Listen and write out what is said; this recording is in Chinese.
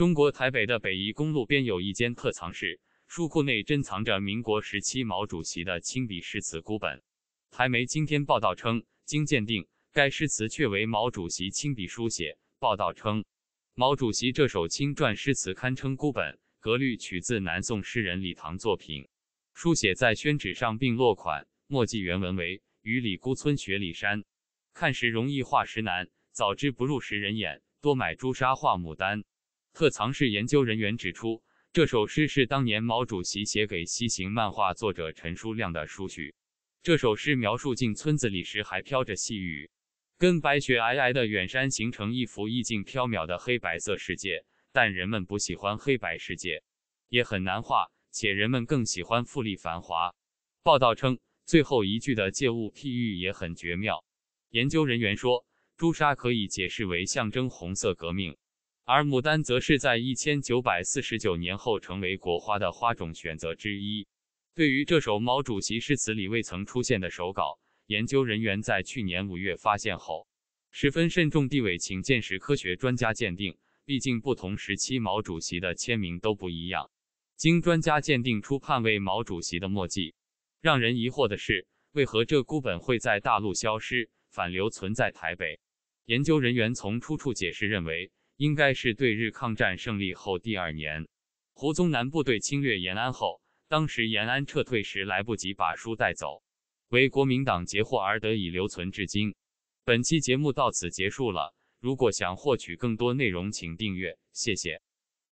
中国台北的北宜公路边有一间特藏室，书库内珍藏着民国时期毛主席的亲笔诗词孤本。台媒今天报道称，经鉴定，该诗词确为毛主席亲笔书写。报道称，毛主席这首亲撰诗词堪称孤本，格律取自南宋诗人李唐作品，书写在宣纸上并落款，墨迹原文为：“雨里孤村雪里山，看时容易画时难。早知不入时人眼，多买朱砂画牡丹。”特藏室研究人员指出，这首诗是当年毛主席写给《西行漫画》作者陈书亮的书序。这首诗描述进村子里时还飘着细雨，跟白雪皑皑的远山形成一幅意境飘渺的黑白色世界。但人们不喜欢黑白世界，也很难画，且人们更喜欢富丽繁华。报道称，最后一句的借物譬喻也很绝妙。研究人员说，朱砂可以解释为象征红色革命。而牡丹则是在一千九百四十九年后成为国花的花种选择之一。对于这首毛主席诗词里未曾出现的手稿，研究人员在去年五月发现后，十分慎重地请鉴识科学专家鉴定。毕竟不同时期毛主席的签名都不一样。经专家鉴定出判为毛主席的墨迹。让人疑惑的是，为何这孤本会在大陆消失，反流存在台北？研究人员从出处解释认为。应该是对日抗战胜利后第二年，胡宗南部队侵略延安后，当时延安撤退时来不及把书带走，为国民党截获而得以留存至今。本期节目到此结束了，如果想获取更多内容，请订阅，谢谢。